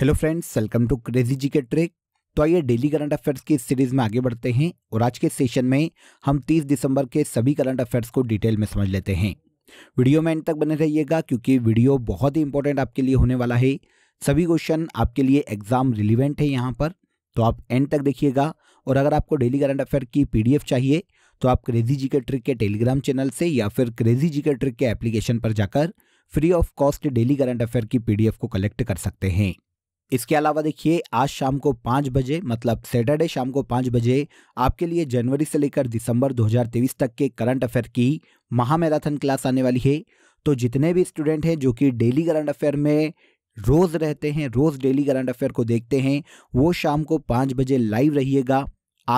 hello friends welcome to crazy G K trick तो आइए daily current affairs की इस सीरीज में आगे बढ़ते हैं और आज के सेशन में हम 30 दिसंबर के सभी करंट अफेयर्स को डिटेल में समझ लेते हैं वीडियो में एंड तक बने रहिएगा क्योंकि वीडियो बहुत ही इंपॉर्टेंट आपके लिए होने वाला है सभी क्वेश्चन आपके लिए एग्जाम रिलीवेंट है यहाँ पर तो आप एंड तक देखिएगा और अगर आपको डेली करंट अफेयर की पी चाहिए तो आप क्रेजी जी के ट्रिक के टेलीग्राम चैनल से या फिर क्रेजी जी के ट्रिक के एप्लीकेशन पर जाकर free of cost daily current affair की पी को कलेक्ट कर सकते हैं इसके अलावा देखिए आज शाम को पाँच बजे मतलब सैटरडे शाम को पाँच बजे आपके लिए जनवरी से लेकर दिसंबर 2023 तक के करंट अफेयर की महामैराथन क्लास आने वाली है तो जितने भी स्टूडेंट हैं जो कि डेली करंट अफेयर में रोज़ रहते हैं रोज़ डेली करंट अफेयर को देखते हैं वो शाम को पाँच बजे लाइव रहिएगा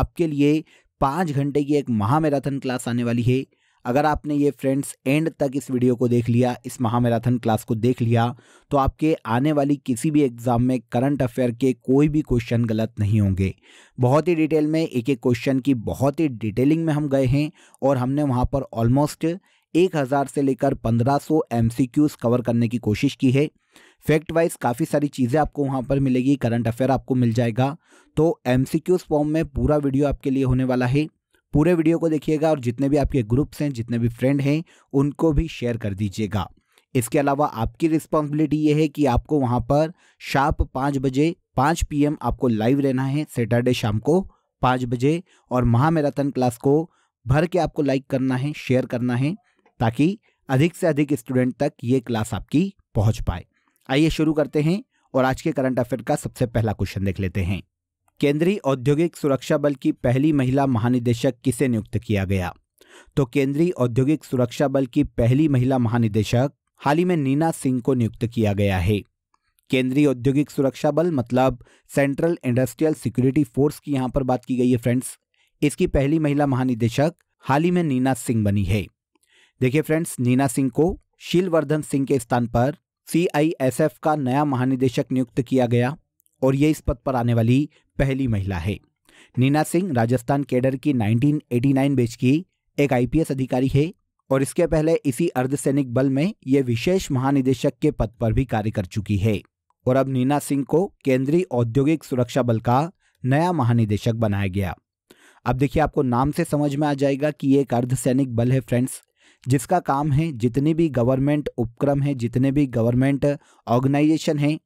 आपके लिए पाँच घंटे की एक महामैराथन क्लास आने वाली है अगर आपने ये फ्रेंड्स एंड तक इस वीडियो को देख लिया इस महामैराथन क्लास को देख लिया तो आपके आने वाली किसी भी एग्ज़ाम में करंट अफेयर के कोई भी क्वेश्चन गलत नहीं होंगे बहुत ही डिटेल में एक एक क्वेश्चन की बहुत ही डिटेलिंग में हम गए हैं और हमने वहाँ पर ऑलमोस्ट एक हज़ार से लेकर पंद्रह सौ एम कवर करने की कोशिश की है फैक्ट वाइज काफ़ी सारी चीज़ें आपको वहाँ पर मिलेगी करंट अफेयर आपको मिल जाएगा तो एम फॉर्म में पूरा वीडियो आपके लिए होने वाला है पूरे वीडियो को देखिएगा और जितने भी आपके ग्रुप्स हैं जितने भी फ्रेंड हैं उनको भी शेयर कर दीजिएगा इसके अलावा आपकी रिस्पॉन्सिबिलिटी ये है कि आपको वहाँ पर शाम पाँच बजे पाँच पी आपको लाइव रहना है सैटरडे शाम को पाँच बजे और महामैराथन क्लास को भर के आपको लाइक करना है शेयर करना है ताकि अधिक से अधिक स्टूडेंट तक ये क्लास आपकी पहुँच पाए आइए शुरू करते हैं और आज के करंट अफेयर का सबसे पहला क्वेश्चन देख लेते हैं केंद्रीय औद्योगिक सुरक्षा बल की पहली महिला महानिदेशक किसे नियुक्त किया गया तो केंद्रीय औद्योगिक सुरक्षा बल की पहली महिला महानिदेशक हाल ही में नीना सिंह को नियुक्त किया गया है केंद्रीय औद्योगिक सुरक्षा बल मतलब सेंट्रल इंडस्ट्रियल सिक्योरिटी फोर्स की यहाँ पर बात की गई है फ्रेंड्स इसकी पहली महिला महानिदेशक हाल ही में नीना सिंह बनी है देखिए फ्रेंड्स नीना सिंह को शीलवर्धन सिंह के स्थान पर सीआईएसएफ का नया महानिदेशक नियुक्त किया गया और ये इस पद पर आने वाली पहली महिला है नीना सिंह राजस्थान केडर की 1989 बैच की एक आईपीएस अधिकारी है और इसके पहले इसी अर्धसैनिक बल में ये विशेष महानिदेशक के पद पर भी कार्य कर चुकी है और अब नीना सिंह को केंद्रीय औद्योगिक सुरक्षा बल का नया महानिदेशक बनाया गया अब देखिए आपको नाम से समझ में आ जाएगा कि ये एक अर्धसैनिक बल है फ्रेंड्स जिसका काम है जितने भी गवर्नमेंट उपक्रम है जितने भी गवर्नमेंट ऑर्गेनाइजेशन हैं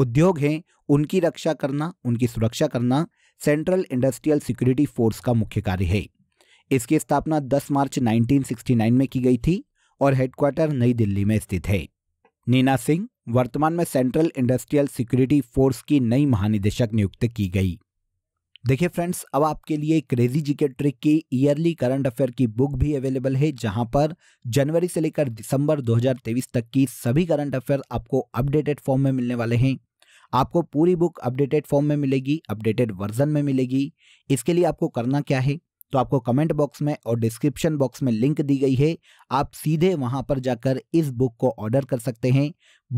उद्योग हैं उनकी रक्षा करना उनकी सुरक्षा करना सेंट्रल इंडस्ट्रियल सिक्योरिटी फोर्स का मुख्य कार्य है इसकी स्थापना 10 मार्च 1969 में की गई थी और हेडक्वार्टर नई दिल्ली में स्थित है नीना सिंह वर्तमान में सेंट्रल इंडस्ट्रियल सिक्योरिटी फोर्स की नई महानिदेशक नियुक्त की गई देखिए फ्रेंड्स अब आपके लिए क्रेजी जीके ट्रिक की ईयरली करंट अफेयर की बुक भी अवेलेबल है जहां पर जनवरी से लेकर दिसंबर 2023 तक की सभी करंट अफेयर आपको अपडेटेड फॉर्म में मिलने वाले हैं आपको पूरी बुक अपडेटेड फॉर्म में मिलेगी अपडेटेड वर्जन में मिलेगी इसके लिए आपको करना क्या है तो आपको कमेंट बॉक्स में और डिस्क्रिप्शन बॉक्स में लिंक दी गई है आप सीधे वहां पर जाकर इस बुक को ऑर्डर कर सकते हैं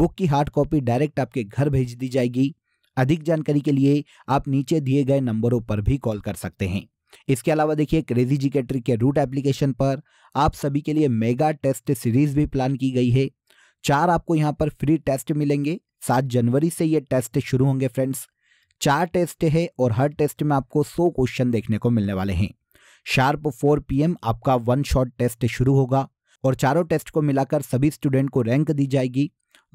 बुक की हार्ड कॉपी डायरेक्ट आपके घर भेज दी जाएगी अधिक जानकारी के लिए आप नीचे दिए गए नंबरों पर भी कॉल कर सकते हैं इसके अलावा देखिए क्रेजी जी के रूट एप्लीकेशन पर आप सभी के लिए मेगा टेस्ट सीरीज भी प्लान की गई है चार आपको यहाँ पर फ्री टेस्ट मिलेंगे सात जनवरी से ये टेस्ट शुरू होंगे फ्रेंड्स चार टेस्ट है और हर टेस्ट में आपको सौ क्वेश्चन देखने को मिलने वाले हैं शार्प फोर पीएम आपका वन शॉट टेस्ट शुरू होगा और चारों टेस्ट को मिलाकर सभी स्टूडेंट को रैंक दी जाएगी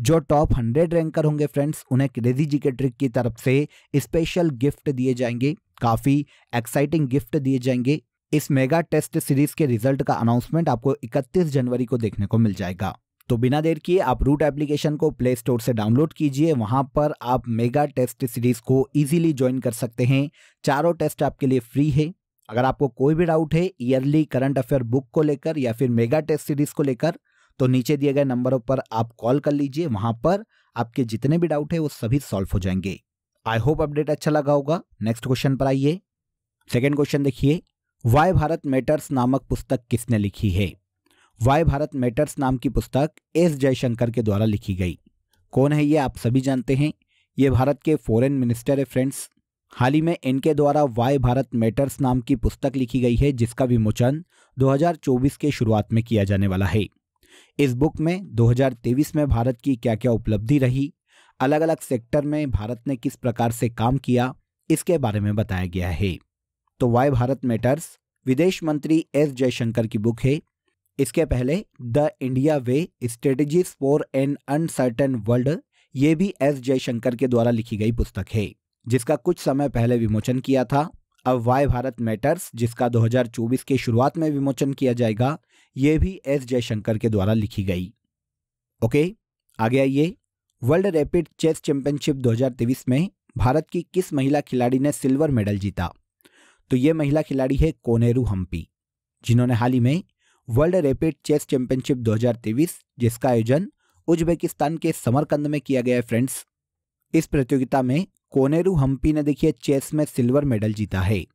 जो टॉप हंड्रेड रैंकर होंगे फ्रेंड्स उन्हें क्रेजी जी के ट्रिक की तरफ से स्पेशल गिफ्ट दिए जाएंगे काफ़ी एक्साइटिंग गिफ्ट दिए जाएंगे इस मेगा टेस्ट सीरीज के रिजल्ट का अनाउंसमेंट आपको 31 जनवरी को देखने को मिल जाएगा तो बिना देर किए आप रूट एप्लीकेशन को प्ले स्टोर से डाउनलोड कीजिए वहां पर आप मेगा टेस्ट सीरीज को इजीली ज्वाइन कर सकते हैं चारों टेस्ट आपके लिए फ्री है अगर आपको कोई भी डाउट है ईयरली करंट अफेयर बुक को लेकर या फिर मेगा टेस्ट सीरीज को लेकर तो नीचे दिए गए नंबरों पर आप कॉल कर लीजिए वहां पर आपके जितने भी डाउट है वो सभी सॉल्व हो जाएंगे आई होप अपडेट अच्छा लगा होगा नेक्स्ट क्वेश्चन पर आइए सेकेंड क्वेश्चन देखिए वाई भारत मैटर्स नामक पुस्तक किसने लिखी है वाई भारत मैटर्स नाम की पुस्तक एस जयशंकर के द्वारा लिखी गई कौन है ये आप सभी जानते हैं ये भारत के फॉरेन मिनिस्टर है फ्रेंड्स हाल ही में इनके द्वारा वाई भारत मैटर्स नाम की पुस्तक लिखी गई है जिसका विमोचन 2024 के शुरुआत में किया जाने वाला है इस बुक में 2023 में भारत की क्या क्या उपलब्धि रही अलग अलग सेक्टर में भारत ने किस प्रकार से काम किया इसके बारे में बताया गया है तो वाई भारत मैटर्स विदेश मंत्री एस जयशंकर की बुक है इसके पहले the India way strategies for an uncertain world ये भी एस जयशंकर के द्वारा लिखी गई पुस्तक है जिसका कुछ समय पहले विमोचन किया था अब वाई भारत मैटर्स जिसका 2024 के शुरुआत में विमोचन किया जाएगा यह भी एस जयशंकर के द्वारा लिखी गई ओके आगे आइए वर्ल्ड रैपिड चेस चैंपियनशिप 2023 में भारत की किस महिला खिलाड़ी ने सिल्वर मेडल जीता तो यह महिला खिलाड़ी है कोनेरू हम्पी जिन्होंने हाल ही में वर्ल्ड रैपिड चेस चैंपियनशिप 2023 जिसका आयोजन उज्बेकिस्तान के समरकंद में किया गया है फ्रेंड्स इस प्रतियोगिता में कोनेरू हम्पी ने देखिए चेस में सिल्वर मेडल जीता है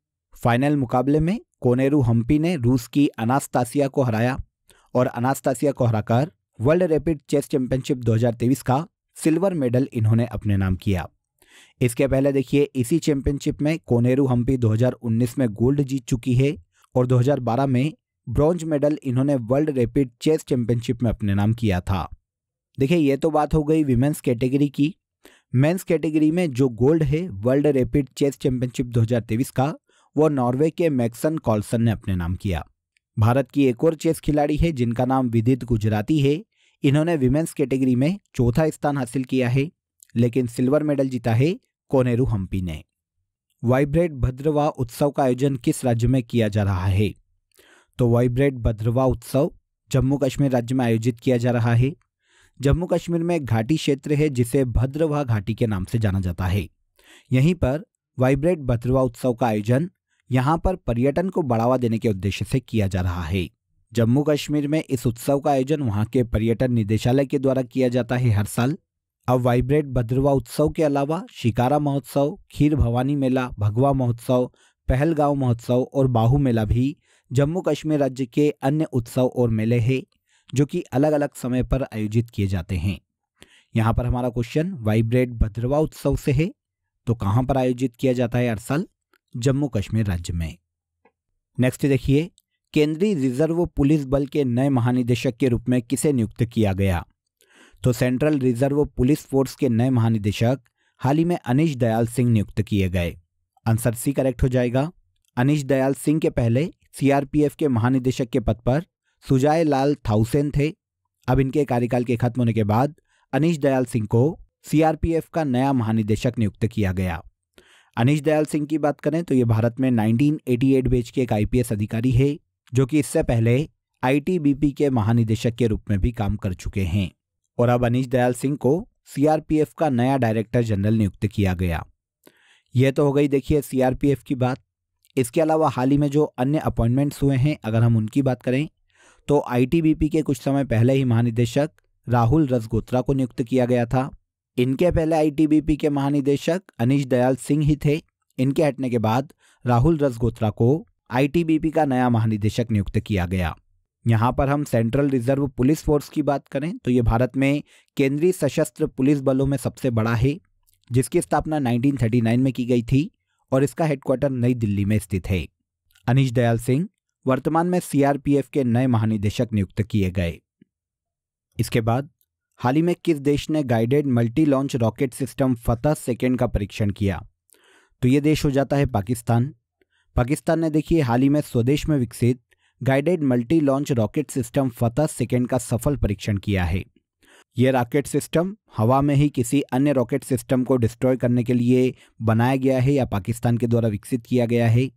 फाइनल मुकाबले में कोनेरू हम्पी ने रूस की अनास्तासिया को हराया और अनास्तासिया को हराकर वर्ल्ड रैपिड चेस चैंपियनशिप 2023 का सिल्वर मेडल इन्होंने अपने नाम किया इसके पहले देखिए इसी चैंपियनशिप में कोनेरू हम्पी 2019 में गोल्ड जीत चुकी है और 2012 में ब्रॉन्ज मेडल इन्होंने वर्ल्ड रैपिड चेस चैंपियनशिप में अपने नाम किया था देखिए ये तो बात हो गई विमेंस कैटेगरी की मेंस कैटेगरी में जो गोल्ड है वर्ल्ड रैपिड चेस चैंपियनशिप 2023 का वो नॉर्वे के मैक्सन कॉल्सन ने अपने नाम किया भारत की एक और चेस खिलाड़ी है जिनका नाम विदित गुजराती है इन्होंने विमेंस कैटेगरी में चौथा स्थान हासिल किया है लेकिन सिल्वर मेडल जीता है कोनेरू हम्पी ने वाइब्रेट भद्रवा उत्सव का आयोजन किस राज्य में किया जा रहा है तो वाइब्रेट भद्रवा उत्सव जम्मू कश्मीर राज्य में आयोजित किया जा रहा है जम्मू कश्मीर में घाटी क्षेत्र है जिसे भद्रवाह घाटी के नाम से जाना जाता है यहीं पर वाइब्रेट भद्रवा उत्सव का आयोजन यहाँ पर पर्यटन को बढ़ावा देने के उद्देश्य से किया जा रहा है जम्मू कश्मीर में इस उत्सव का आयोजन वहाँ के पर्यटन निदेशालय के द्वारा किया जाता है हर साल अब वाइब्रेट भद्रवा उत्सव के अलावा शिकारा महोत्सव खीर भवानी मेला भगवा महोत्सव पहलगांव महोत्सव और बाहू मेला भी जम्मू कश्मीर राज्य के अन्य उत्सव और मेले हैं जो कि अलग अलग समय पर आयोजित किए जाते हैं यहाँ पर हमारा क्वेश्चन वाइब्रेट भद्रवा उत्सव से है तो कहाँ पर आयोजित किया जाता है हर साल जम्मू कश्मीर राज्य में नेक्स्ट देखिए केंद्रीय रिजर्व पुलिस बल के नए महानिदेशक के रूप में किसे नियुक्त किया गया तो सेंट्रल रिजर्व पुलिस फोर्स के नए महानिदेशक हाल ही में अनिश दयाल सिंह नियुक्त किए गए आंसर सी करेक्ट हो जाएगा अनिश दयाल सिंह के पहले सीआरपीएफ के महानिदेशक के पद पर सुजाय लाल थाउसेन थे अब इनके कार्यकाल के खत्म होने के बाद अनिश दयाल सिंह को सीआरपीएफ का नया महानिदेशक नियुक्त किया गया अनिश दयाल सिंह की बात करें तो ये भारत में 1988 बैच के एक आईपीएस अधिकारी है जो कि इससे पहले आईटीबीपी के महानिदेशक के रूप में भी काम कर चुके हैं और अब अनिश दयाल सिंह को सीआरपीएफ का नया डायरेक्टर जनरल नियुक्त किया गया यह तो हो गई देखिए सीआरपीएफ की बात इसके अलावा हाल ही में जो अन्य अपॉइंटमेंट्स हुए हैं अगर हम उनकी बात करें तो आईटीबीपी के कुछ समय पहले ही महानिदेशक राहुल रसगोत्रा को नियुक्त किया गया था इनके पहले आईटीबीपी के महानिदेशक अनिश दयाल सिंह ही थे इनके हटने के बाद राहुल रसगोत्रा को आईटीबीपी का नया महानिदेशक नियुक्त किया गया यहाँ पर हम सेंट्रल रिजर्व पुलिस फोर्स की बात करें तो ये भारत में केंद्रीय सशस्त्र पुलिस बलों में सबसे बड़ा है जिसकी स्थापना 1939 में की गई थी और इसका हेडक्वार्टर नई दिल्ली में स्थित है अनिश दयाल सिंह वर्तमान में सीआरपीएफ के नए महानिदेशक नियुक्त किए गए इसके बाद हाल ही में किस देश ने guided multi launch rocket system Fatah second का परीक्षण किया तो ये देश हो जाता है पाकिस्तान पाकिस्तान ने देखिए हाल ही में स्वदेश में विकसित guided multi launch rocket system Fatah second का सफल परीक्षण किया है यह रॉकेट सिस्टम हवा में ही किसी अन्य रॉकेट सिस्टम को डिस्ट्रॉय करने के लिए बनाया गया है या पाकिस्तान के द्वारा विकसित किया गया है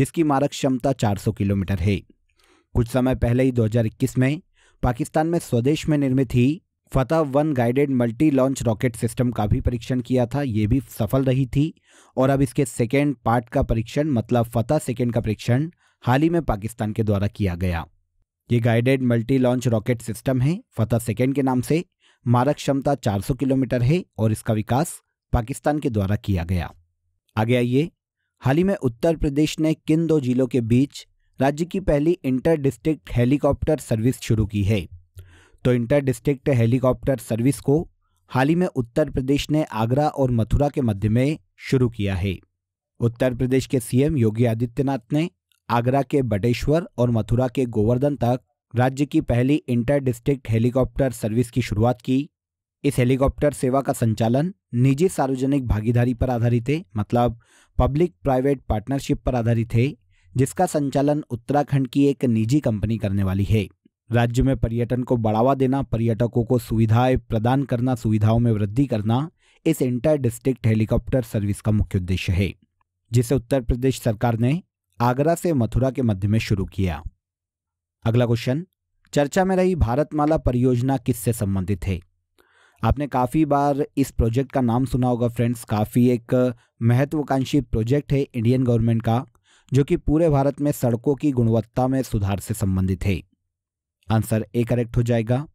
जिसकी मारक क्षमता 400 किलोमीटर है कुछ समय पहले ही 2021 में पाकिस्तान में स्वदेश में निर्मित ही Fateh one guided multi launch rocket system का भी परीक्षण किया था ये भी सफल रही थी और अब इसके सेकेंड पार्ट का परीक्षण मतलब फतेह सेकेंड का परीक्षण हाल ही में पाकिस्तान के द्वारा किया गया ये guided multi launch rocket system है फतेह सेकेंड के नाम से मारक क्षमता 400 किलोमीटर है और इसका विकास पाकिस्तान के द्वारा किया गया आगे आइए हाल ही में उत्तर प्रदेश ने किन दो जिलों के बीच राज्य की पहली इंटर डिस्ट्रिक्ट हेलीकॉप्टर सर्विस शुरू की है तो इंटर डिस्ट्रिक्ट हेलीकॉप्टर सर्विस को हाल ही में उत्तर प्रदेश ने आगरा और मथुरा के मध्य में शुरू किया है उत्तर प्रदेश के सीएम योगी आदित्यनाथ ने आगरा के बटेश्वर और मथुरा के गोवर्धन तक राज्य की पहली इंटर डिस्ट्रिक्ट हेलीकॉप्टर सर्विस की शुरुआत की इस हेलीकॉप्टर सेवा का संचालन निजी सार्वजनिक भागीदारी पर आधारित है मतलब पब्लिक प्राइवेट पार्टनरशिप पर आधारित है जिसका संचालन उत्तराखंड की एक निजी कंपनी करने वाली है राज्य में पर्यटन को बढ़ावा देना पर्यटकों को सुविधाएं प्रदान करना सुविधाओं में वृद्धि करना इस इंटर डिस्ट्रिक्ट हेलीकॉप्टर सर्विस का मुख्य उद्देश्य है जिसे उत्तर प्रदेश सरकार ने आगरा से मथुरा के मध्य में शुरू किया अगला क्वेश्चन चर्चा में रही भारतमाला परियोजना किससे संबंधित है आपने काफ़ी बार इस प्रोजेक्ट का नाम सुना होगा फ्रेंड्स काफ़ी एक महत्वाकांक्षी प्रोजेक्ट है इंडियन गवर्नमेंट का जो कि पूरे भारत में सड़कों की गुणवत्ता में सुधार से संबंधित है आंसर ए करेक्ट हो जाएगा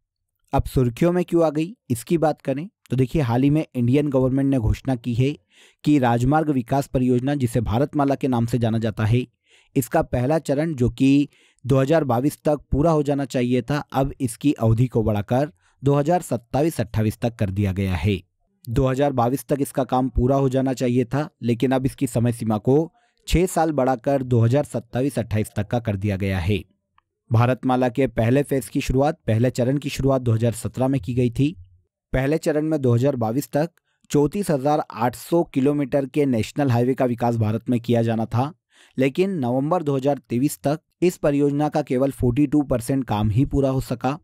अब सुर्खियों में क्यों आ गई इसकी बात करें तो देखिए हाल ही में इंडियन गवर्नमेंट ने घोषणा की है कि राजमार्ग विकास परियोजना जिसे भारतमाला के नाम से जाना जाता है इसका पहला चरण जो कि 2022 तक पूरा हो जाना चाहिए था अब इसकी अवधि को बढाकर दो हजार तक कर दिया गया है 2022 तक इसका काम पूरा हो जाना चाहिए था लेकिन अब इसकी समय सीमा को छः साल बढाकर दो हजार तक का कर दिया गया है भारतमाला के पहले फेज की शुरुआत पहले चरण की शुरुआत 2017 में की गई थी पहले चरण में 2022 तक चौंतीस किलोमीटर के नेशनल हाईवे का विकास भारत में किया जाना था लेकिन नवंबर 2023 तक इस परियोजना का केवल 42 परसेंट काम ही पूरा हो सका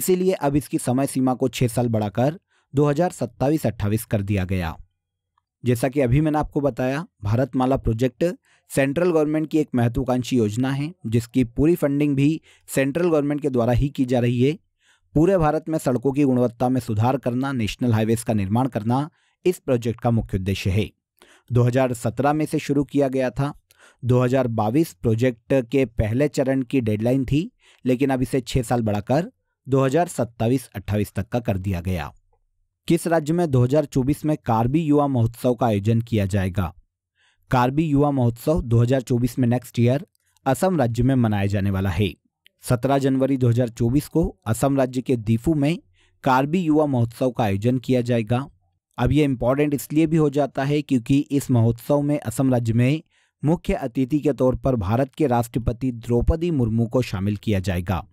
इसीलिए अब इसकी समय सीमा को छह साल बढाकर दो हजार कर दिया गया जैसा कि अभी मैंने आपको बताया Bharat Mala project central government की एक महत्वाकांक्षी योजना है जिसकी पूरी फंडिंग भी सेंट्रल गवर्नमेंट के द्वारा ही की जा रही है पूरे भारत में सड़कों की गुणवत्ता में सुधार करना नेशनल हाईवेज का निर्माण करना इस प्रोजेक्ट का मुख्य उद्देश्य है 2017 में इसे शुरू किया गया था 2022 प्रोजेक्ट के पहले चरण की डेडलाइन थी लेकिन अब इसे छः साल बढाकर दो हज़ार तक का कर दिया गया किस राज्य में 2024 में कार्बी युवा महोत्सव का आयोजन किया जाएगा कार्बी युवा महोत्सव 2024 में नेक्स्ट ईयर असम राज्य में मनाया जाने वाला है 17 जनवरी 2024 को असम राज्य के दीफू में कार्बी युवा महोत्सव का आयोजन किया जाएगा अब यह इम्पॉर्टेंट इसलिए भी हो जाता है क्योंकि इस महोत्सव में असम राज्य में मुख्य अतिथि के तौर पर भारत के राष्ट्रपति द्रौपदी मुर्मू को शामिल किया जाएगा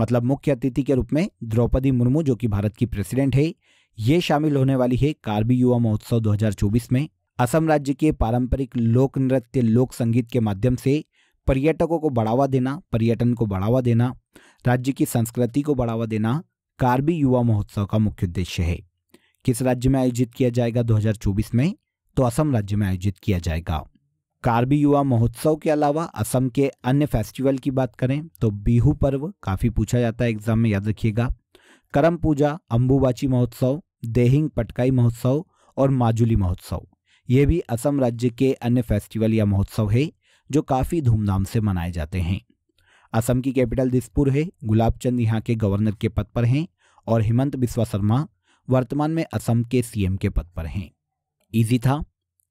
मतलब मुख्य अतिथि के रूप में द्रौपदी मुर्मू जो कि भारत की प्रेसिडेंट है ये शामिल होने वाली है कार्बी युवा महोत्सव 2024 में असम राज्य के पारंपरिक लोक नृत्य लोक संगीत के माध्यम से पर्यटकों को बढ़ावा देना पर्यटन को बढ़ावा देना राज्य की संस्कृति को बढ़ावा देना कार्बी युवा महोत्सव का मुख्य उद्देश्य है किस राज्य में आयोजित किया जाएगा 2024 में तो असम राज्य में आयोजित किया जाएगा कार्बी युवा महोत्सव के अलावा असम के अन्य फेस्टिवल की बात करें तो बिहू पर्व काफ़ी पूछा जाता है एग्जाम में याद रखिएगा करम पूजा अम्बुबाची महोत्सव देहिंग पटकाई महोत्सव और माजुली महोत्सव ये भी असम राज्य के अन्य फेस्टिवल या महोत्सव है जो काफ़ी धूमधाम से मनाए जाते हैं असम की कैपिटल दिसपुर है गुलाब चंद यहाँ के गवर्नर के पद पर हैं और हेमंत बिस्वा शर्मा वर्तमान में असम के सीएम के पद पर हैं इजी था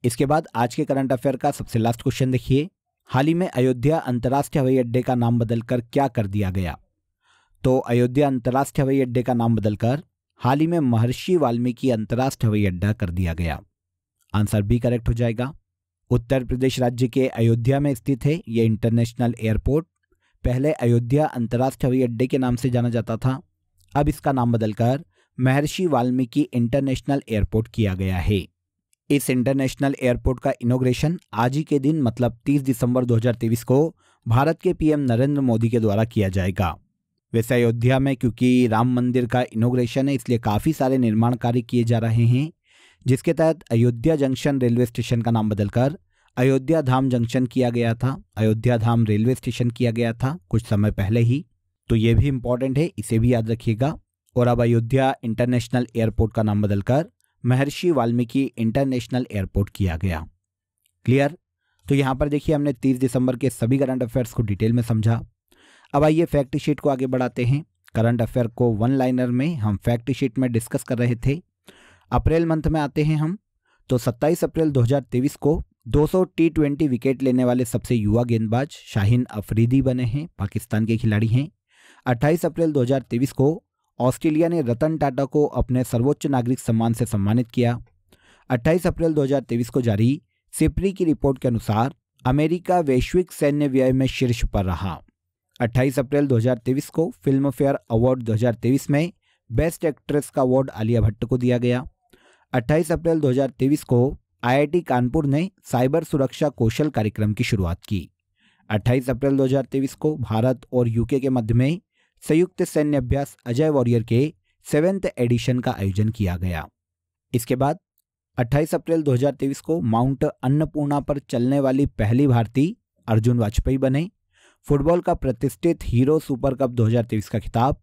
इसके बाद आज के करंट अफेयर का सबसे लास्ट क्वेश्चन देखिए हाल ही में अयोध्या अंतर्राष्ट्रीय हवाई अड्डे का नाम बदलकर क्या कर दिया गया तो अयोध्या अंतर्राष्ट्रीय हवाई अड्डे का नाम बदलकर हाल ही में महर्षि वाल्मीकि अंतर्राष्ट्रीय हवाई अड्डा कर दिया गया आंसर भी करेक्ट हो जाएगा उत्तर प्रदेश राज्य के अयोध्या में स्थित है यह इंटरनेशनल एयरपोर्ट पहले अयोध्या अंतर्राष्ट्रीय हवाई अड्डे के नाम से जाना जाता था अब इसका नाम बदलकर महर्षि वाल्मीकि इंटरनेशनल एयरपोर्ट किया गया है इस इंटरनेशनल एयरपोर्ट का इनोग्रेशन आज ही के दिन मतलब 30 दिसंबर 2023 को भारत के पीएम नरेंद्र मोदी के द्वारा किया जाएगा वैसे अयोध्या में क्योंकि राम मंदिर का इनोग्रेशन है इसलिए काफ़ी सारे निर्माण कार्य किए जा रहे हैं जिसके तहत अयोध्या जंक्शन रेलवे स्टेशन का नाम बदलकर अयोध्या धाम जंक्शन किया गया था अयोध्या धाम रेलवे स्टेशन किया गया था कुछ समय पहले ही तो ये भी इम्पॉर्टेंट है इसे भी याद रखिएगा और अब अयोध्या इंटरनेशनल एयरपोर्ट का नाम बदलकर महर्षि वाल्मीकि इंटरनेशनल एयरपोर्ट किया गया क्लियर तो यहाँ पर देखिए हमने 30 दिसंबर के सभी करंट अफेयर्स को डिटेल में समझा अब आइए फैक्ट शीट को आगे बढ़ाते हैं करंट अफेयर को वन लाइनर में हम फैक्ट शीट में डिस्कस कर रहे थे अप्रैल मंथ में आते हैं हम तो 27 अप्रैल 2023 को 200 टी ट्वेंटी विकेट लेने वाले सबसे युवा गेंदबाज शाहिन अफरीदी बने हैं पाकिस्तान के खिलाड़ी हैं 28 अप्रैल 2023 को ऑस्ट्रेलिया ने रतन टाटा को अपने सर्वोच्च नागरिक सम्मान से सम्मानित किया 28 अप्रैल 2023 को जारी सिपरी की रिपोर्ट के अनुसार अमेरिका वैश्विक सैन्य व्यय में शीर्ष पर रहा 28 अप्रैल 2023 को फिल्म फेयर अवार्ड 2023 में बेस्ट एक्ट्रेस का अवार्ड आलिया भट्ट को दिया गया 28 अप्रैल 2023 को आईआईटी कानपुर ने साइबर सुरक्षा कौशल कार्यक्रम की शुरुआत की 28 अप्रैल 2023 को भारत और यूके के मध्य में संयुक्त सैन्य अभ्यास अजय वॉरियर के सेवेंथ एडिशन का आयोजन किया गया इसके बाद 28 अप्रैल 2023 को माउंट अन्नपूर्णा पर चलने वाली पहली भारतीय अर्जुन वाजपेयी बने फुटबॉल का प्रतिष्ठित हीरो सुपर कप 2023 का खिताब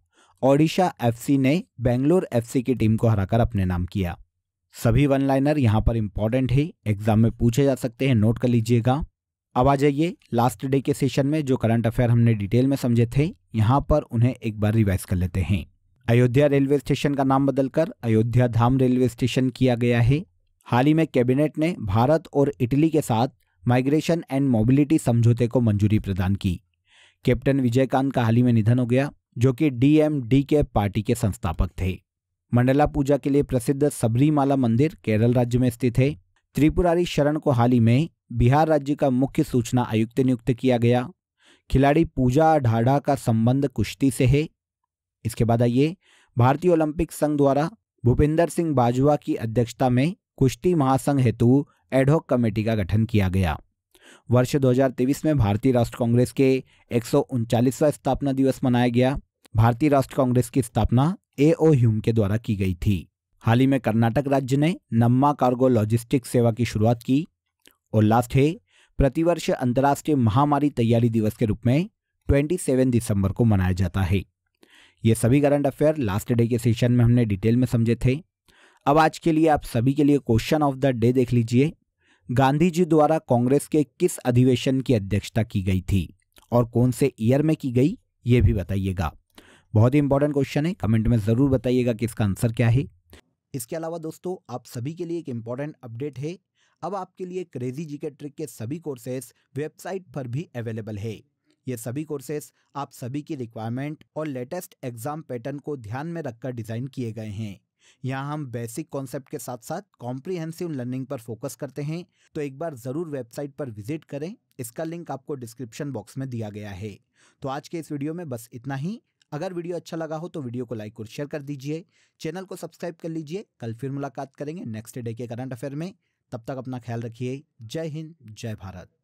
ओडिशा एफसी ने बेंगलोर एफसी की टीम को हराकर अपने नाम किया सभी वन लाइनर यहाँ पर इंपॉर्टेंट है एग्जाम में पूछे जा सकते हैं नोट कर लीजिएगा अब आ जाइए लास्ट डे के सेशन में जो करंट अफेयर हमने डिटेल में समझे थे यहाँ पर उन्हें एक बार रिवाइज कर लेते हैं अयोध्या रेलवे स्टेशन का नाम बदलकर अयोध्या धाम रेलवे स्टेशन किया गया है हाल ही में कैबिनेट ने भारत और इटली के साथ माइग्रेशन एंड मोबिलिटी समझौते को मंजूरी प्रदान की कैप्टन विजयकांत का हाल ही में निधन हो गया जो कि डीएमडी के पार्टी के संस्थापक थे मंडला पूजा के लिए प्रसिद्ध सबरीमाला मंदिर केरल राज्य में स्थित है त्रिपुरारी शरण को हाल ही में बिहार राज्य का मुख्य सूचना आयुक्त नियुक्त किया गया खिलाड़ी पूजा ढाढ़ा का संबंध कुश्ती से है इसके बाद आइए भारतीय ओलंपिक संघ द्वारा भूपिंदर सिंह बाजवा की अध्यक्षता में कुश्ती महासंघ हेतु एडहॉक कमेटी का गठन किया गया वर्ष 2023 में भारतीय राष्ट्र कांग्रेस के एक स्थापना दिवस मनाया गया भारतीय राष्ट्र कांग्रेस की स्थापना ए ओ ह्यूम के द्वारा की गई थी हाल ही में कर्नाटक राज्य ने नम्मा कार्गो लॉजिस्टिक सेवा की शुरुआत की और लास्ट है प्रतिवर्ष अंतर्राष्ट्रीय महामारी तैयारी दिवस के रूप में 27 दिसंबर को मनाया जाता है ये सभी करंट अफेयर लास्ट डे के सेशन में हमने डिटेल में समझे थे अब आज के लिए आप सभी के लिए क्वेश्चन ऑफ द डे देख लीजिए गांधी जी द्वारा कांग्रेस के किस अधिवेशन की अध्यक्षता की गई थी और कौन से ईयर में की गई ये भी बताइएगा बहुत ही इंपॉर्टेंट क्वेश्चन है कमेंट में ज़रूर बताइएगा कि इसका आंसर क्या है इसके अलावा दोस्तों आप सभी के लिए एक इम्पॉर्टेंट अपडेट है अब आपके लिए क्रेजी जीके ट्रिक के सभी कोर्सेज वेबसाइट पर भी अवेलेबल है ये सभी कोर्सेज आप सभी की रिक्वायरमेंट और लेटेस्ट एग्जाम पैटर्न को ध्यान में रखकर डिज़ाइन किए गए हैं यहाँ हम बेसिक कॉन्सेप्ट के साथ साथ कॉम्प्रिहेंसिव लर्निंग पर फोकस करते हैं तो एक बार ज़रूर वेबसाइट पर विजिट करें इसका लिंक आपको डिस्क्रिप्शन बॉक्स में दिया गया है तो आज के इस वीडियो में बस इतना ही अगर वीडियो अच्छा लगा हो तो वीडियो को लाइक और शेयर कर दीजिए चैनल को सब्सक्राइब कर लीजिए कल फिर मुलाकात करेंगे नेक्स्ट डे के करंट अफेयर में तब तक अपना ख्याल रखिए जय हिंद जय भारत